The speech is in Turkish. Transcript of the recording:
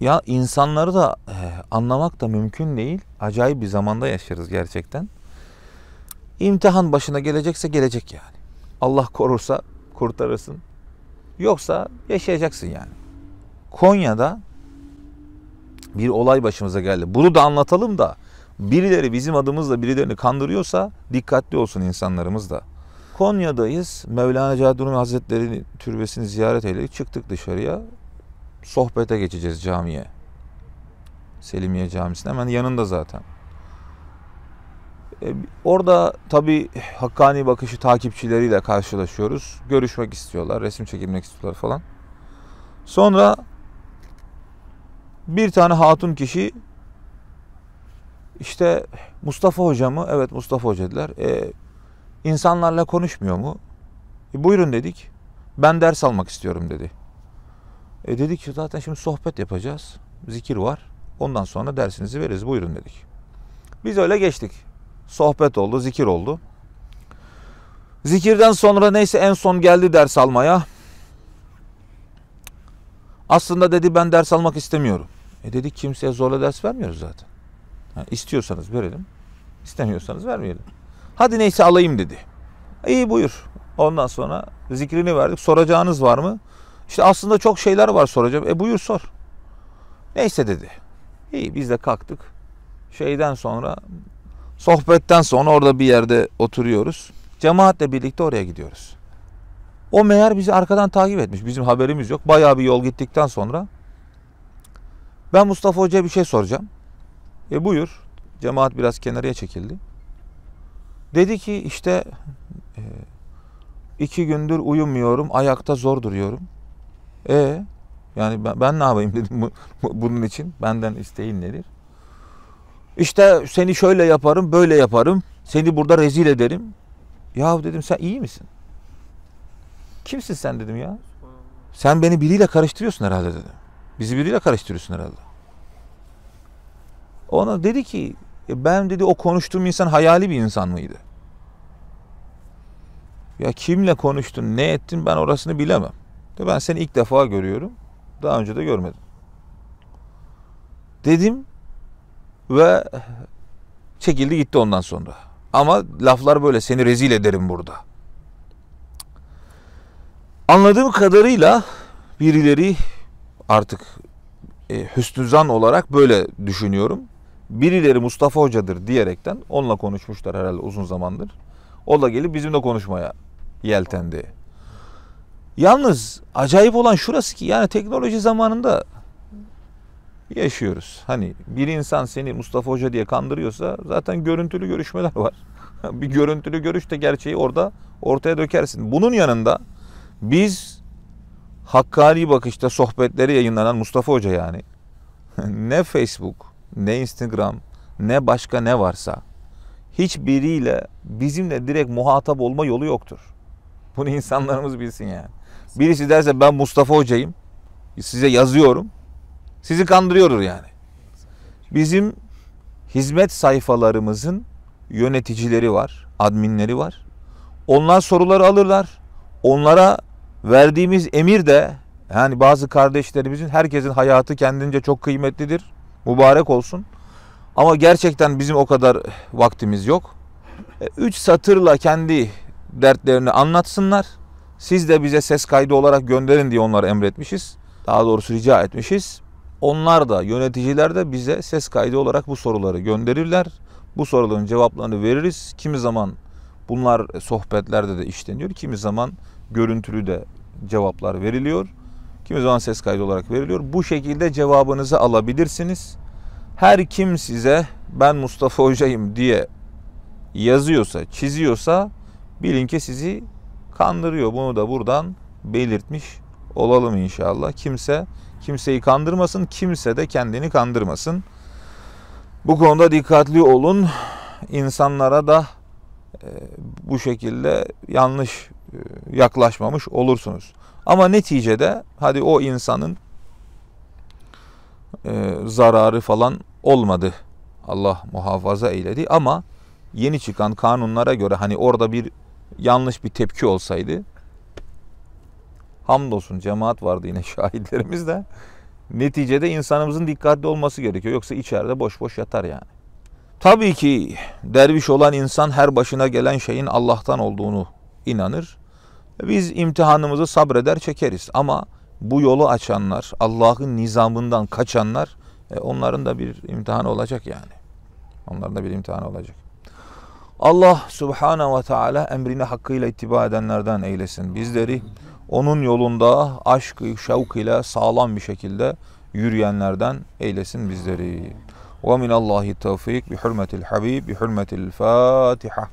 Ya insanları da e, anlamak da mümkün değil. Acayip bir zamanda yaşarız gerçekten. İmtihan başına gelecekse gelecek yani. Allah korursa kurtarırsın. Yoksa yaşayacaksın yani. Konya'da bir olay başımıza geldi. Bunu da anlatalım da birileri bizim adımızla birilerini kandırıyorsa dikkatli olsun insanlarımız da. Konya'dayız. Mevlana Cadirun Hazretleri'nin türbesini ziyaret eyledik. Çıktık dışarıya sohbete geçeceğiz camiye. Selimiye Camisi'nin hemen yanında zaten. E, orada tabii Hakkani Bakışı takipçileriyle karşılaşıyoruz. Görüşmek istiyorlar, resim çekilmek istiyorlar falan. Sonra bir tane hatun kişi işte Mustafa hocamı, evet Mustafa hoca dediler. E, insanlarla konuşmuyor mu? E, buyurun dedik. Ben ders almak istiyorum dedi. E dedik ki zaten şimdi sohbet yapacağız. Zikir var. Ondan sonra dersinizi veririz buyurun dedik. Biz öyle geçtik. Sohbet oldu, zikir oldu. Zikirden sonra neyse en son geldi ders almaya. Aslında dedi ben ders almak istemiyorum. E dedik kimseye zorla ders vermiyoruz zaten. Yani istiyorsanız verelim. İstemiyorsanız vermeyelim. Hadi neyse alayım dedi. İyi buyur. Ondan sonra zikrini verdik. Soracağınız var mı? İşte aslında çok şeyler var soracağım. E buyur sor. Neyse dedi. İyi biz de kalktık. Şeyden sonra sohbetten sonra orada bir yerde oturuyoruz. Cemaatle birlikte oraya gidiyoruz. O meğer bizi arkadan takip etmiş. Bizim haberimiz yok. Bayağı bir yol gittikten sonra ben Mustafa Hoca'ya bir şey soracağım. E buyur. Cemaat biraz kenarıya çekildi. Dedi ki işte e, iki gündür uyumuyorum, ayakta zor duruyorum. E yani ben, ben ne yapayım dedim bu, bu, bunun için. Benden isteğin nedir? İşte seni şöyle yaparım, böyle yaparım. Seni burada rezil ederim. Ya dedim sen iyi misin? Kimsin sen dedim ya. Sen beni biriyle karıştırıyorsun herhalde dedim. Bizi biriyle karıştırıyorsun herhalde. Ona dedi ki e, ben dedi o konuştuğum insan hayali bir insan mıydı? Ya kimle konuştun, ne ettin ben orasını bilemem. Diyor, ben seni ilk defa görüyorum. Daha önce de görmedim. Dedim ve çekildi gitti ondan sonra. Ama laflar böyle seni rezil ederim burada. Anladığım kadarıyla birileri artık e, hüsnüzan olarak böyle düşünüyorum. Birileri Mustafa Hoca'dır diyerekten onunla konuşmuşlar herhalde uzun zamandır. O da gelip bizimle konuşmaya yeltendi. Yalnız acayip olan şurası ki yani teknoloji zamanında yaşıyoruz. Hani bir insan seni Mustafa Hoca diye kandırıyorsa zaten görüntülü görüşmeler var. bir görüntülü görüşte gerçeği orada ortaya dökersin. Bunun yanında biz Hakkari Bakış'ta sohbetleri yayınlanan Mustafa Hoca yani ne Facebook, ne Instagram, ne başka ne varsa hiçbiriyle bizimle direkt muhatap olma yolu yoktur. Bunu insanlarımız bilsin yani. Birisi derse ben Mustafa Hoca'yım. Size yazıyorum. Sizi kandırıyordur yani. Bizim hizmet sayfalarımızın yöneticileri var, adminleri var. Onlar soruları alırlar. Onlara verdiğimiz emir de yani bazı kardeşlerimizin herkesin hayatı kendince çok kıymetlidir. Mübarek olsun. Ama gerçekten bizim o kadar vaktimiz yok. E, üç satırla kendi dertlerini anlatsınlar. Siz de bize ses kaydı olarak gönderin diye onlara emretmişiz. Daha doğrusu rica etmişiz. Onlar da yöneticiler de bize ses kaydı olarak bu soruları gönderirler. Bu soruların cevaplarını veririz. Kimi zaman bunlar sohbetlerde de işleniyor. Kimi zaman görüntülü de cevaplar veriliyor. Kimi zaman ses kaydı olarak veriliyor. Bu şekilde cevabınızı alabilirsiniz. Her kim size ben Mustafa Hoca'yım diye yazıyorsa, çiziyorsa bilin ki sizi kandırıyor. Bunu da buradan belirtmiş olalım inşallah. Kimse kimseyi kandırmasın, kimse de kendini kandırmasın. Bu konuda dikkatli olun. İnsanlara da e, bu şekilde yanlış e, yaklaşmamış olursunuz. Ama neticede hadi o insanın e, zararı falan olmadı. Allah muhafaza eyledi ama yeni çıkan kanunlara göre hani orada bir yanlış bir tepki olsaydı hamdolsun cemaat vardı yine şahitlerimiz de neticede insanımızın dikkatli olması gerekiyor. Yoksa içeride boş boş yatar yani. Tabii ki derviş olan insan her başına gelen şeyin Allah'tan olduğunu inanır. Biz imtihanımızı sabreder çekeriz ama bu yolu açanlar, Allah'ın nizamından kaçanlar e, onların da bir imtihanı olacak yani. Onların da bir imtihanı olacak. Allah subhanahu ve teala emrine hakkıyla ittiba edenlerden eylesin. Bizleri onun yolunda aşkı şevk ile sağlam bir şekilde yürüyenlerden eylesin bizleri. Ve minallahi tevfik bi hürmetil habib bi hürmetil fatiha.